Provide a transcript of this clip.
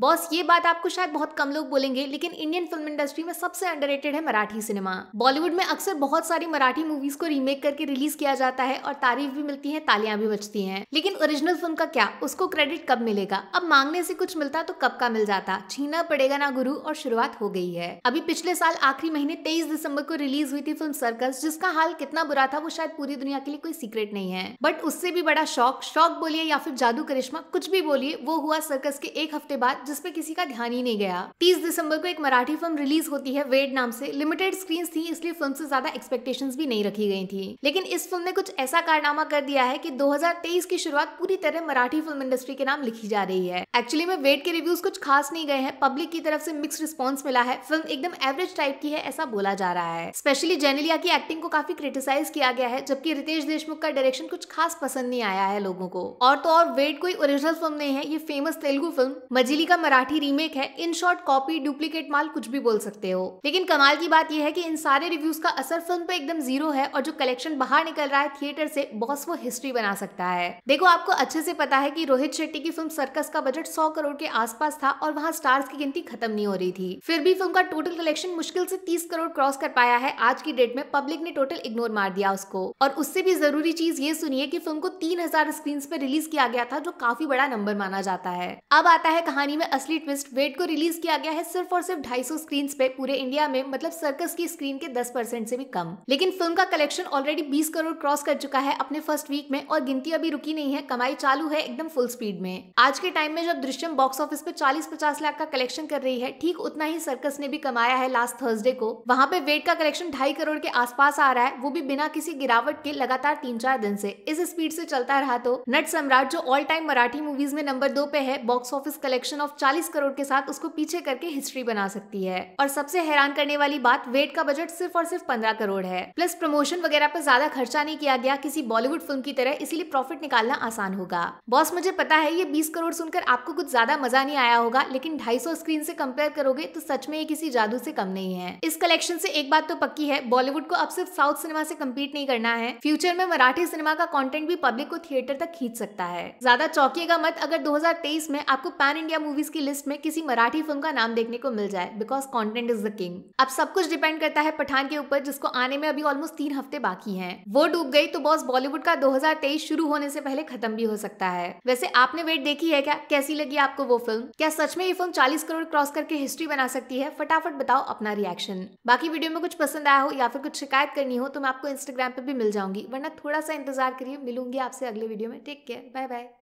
boss ये बात आपको शायद बहुत कम लोग बोलेंगे लेकिन इंडियन फिल्म इंडस्ट्री में सबसे अंडर है मराठी सिनेमा बॉलीवुड में अक्सर बहुत सारी मराठी मूवीज को रीमेक करके रिलीज किया जाता है और तारीफ भी मिलती है तालियां भी बचती हैं लेकिन ओरिजिनल फिल्म का क्या उसको क्रेडिट कब मिलेगा अब मांगने से कुछ मिलता तो कब का मिल जाता छीना पड़ेगा ना गुरु और शुरुआत हो गई है अभी पिछले साल आखिरी महीने तेईस दिसंबर को रिलीज हुई थी फिल्म सर्कस जिसका हाल कितना बुरा था वो शायद पूरी दुनिया के लिए कोई सीक्रेट नहीं है बट उससे भी बड़ा शौक शौक बोलिए या फिर जादू करिश्मा कुछ भी बोलिए वो हुआ सर्कस के एक हफ्ते बाद जिसपे किसी का ध्यान ही नहीं गया 30 दिसंबर को एक मराठी फिल्म रिलीज होती है वेड नाम से लिमिटेड स्क्रीन थी इसलिए फिल्म से ज्यादा एक्सपेक्टेशंस भी नहीं रखी गई थी लेकिन इस फिल्म ने कुछ ऐसा कारनामा कर दिया है कि 2023 की शुरुआत पूरी तरह मराठी फिल्म इंडस्ट्री के नाम लिखी जा रही है एक्चुअली में वेट के रिव्यूज कुछ खास नहीं गए हैं पब्लिक की तरफ से मिक्स रिस्पॉन्स मिला है फिल्म एकदम एवरेज टाइप की है ऐसा बोला जा रहा है स्पेशली जेनेलिया की एक्टिंग को काफी क्रिटिसाइज किया गया है जबकि रितेश देशमुख का डायरेक्शन कुछ खास पसंद नहीं आया है लोगों को और तो और वेट कोई ओरिजिनल फिल्म नहीं है ये फेमस तेलुगु फिल्म मजिली का मराठी रीमेक है इन शॉर्ट कॉपी डुप्लीकेट माल कुछ भी बोल सकते हो लेकिन कमाल की बात यह है कि इन सारे रिव्यूज का असर फिल्म पे एकदम जीरो है और जो कलेक्शन बाहर निकल रहा है थिएटर से बॉस वो हिस्ट्री बना सकता है देखो आपको अच्छे से पता है की रोहित शेट्टी की फिल्म सर्कस का बजट सौ करोड़ के आसपास था और वहाँ स्टार्स की गिनती खत्म नहीं हो रही थी फिर भी फिल्म का टोटल कलेक्शन मुश्किल से तीस करोड़ क्रॉस कर पाया है आज की डेट में पब्लिक ने टोटल इग्नोर मार दिया उसको और उससे भी जरूरी चीज ये सुनिए की फिल्म को तीन हजार स्क्रीन पर रिलीज किया गया था जो काफी बड़ा नंबर माना जाता है अब आता है कहानी में असली ट्विस्ट वेट को रिलीज किया गया है सिर्फ और सिर्फ 250 स्क्रीन पे पूरे इंडिया में मतलब सर्कस की स्क्रीन के 10 परसेंट से भी कम लेकिन फिल्म का कलेक्शन ऑलरेडी 20 करोड़ क्रॉस कर चुका है अपने फर्स्ट वीक में और गिनती अभी रुकी नहीं है कमाई चालू है एकदम फुल स्पीड में आज के टाइम में जब दृश्यम बॉक्स ऑफिस पे चालीस पचास लाख का कलेक्शन कर रही है ठीक उतना ही सर्कस ने भी कमाया है लास्ट थर्सडे को वहाँ पे वेट का कलेक्शन ढाई करोड़ के आसपास आ रहा है वो भी बिना किसी गिरावट के लगातार तीन चार दिन से इस स्पीड से चलता रहा तो नट सम्राट जो ऑल टाइम मराठी मूवीज में नंबर दो पे है box office collection of of 40 crore के साथ उसको पीछे करके हिस्ट्री बना सकती है और सबसे हैरान करने वाली बात वेट का बजट सिर्फ और सिर्फ पंद्रह करोड़ है प्लस प्रमोशन वगैरह पर ज्यादा खर्चा नहीं किया गया किसी बॉलीवुड फिल्म की तरह इसीलिए प्रॉफिट निकालना आसान होगा बॉस मुझे पता है ये बीस करोड़ सुनकर आपको कुछ ज्यादा मजा नहीं आया होगा लेकिन ढाई स्क्रीन से कंपेयर करोगे तो सच में ये किसी जादू से कम नहीं है इस कलेक्शन से एक बात तो पक्की है बॉलीवुड को अब सिर्फ साउथ सिनेमा से कम्पीट नहीं करना है फ्यूचर में मराठी सिनेमा का कॉन्टेंट भी पब्लिक को थिएटर तक खींच सकता है ज्यादा चौकीगा मत अगर दो में आपको पैन इंडिया मूवी मूवीज की लिस्ट में किसी मराठी फिल्म का नाम देखने को मिल जाए because content is the king अब सब कुछ डिपेंड करता है पठान के ऊपर जिसको आने में अभी ऑलमोस्ट तीन हफ्ते बाकी है वो डूब गई तो बॉस बॉलीवुड का दो शुरू होने से पहले खत्म भी हो सकता है वैसे आपने वेट देखी है क्या कैसी लगी आपको वो फिल्म क्या सच में ये फिल्म चालीस करोड़ क्रॉस करके हिस्ट्री बना सकती है फटाफट बताओ अपना रिएक्शन बाकी वीडियो में कुछ पसंद आया हो या फिर कुछ शिकायत करनी हो तो मैं आपको इंस्टाग्राम पर भी मिल जाऊंगी वरना थोड़ा सा इंतजार करिए मिलूंगी आपसे अगले वीडियो में टेक केयर बाय बाय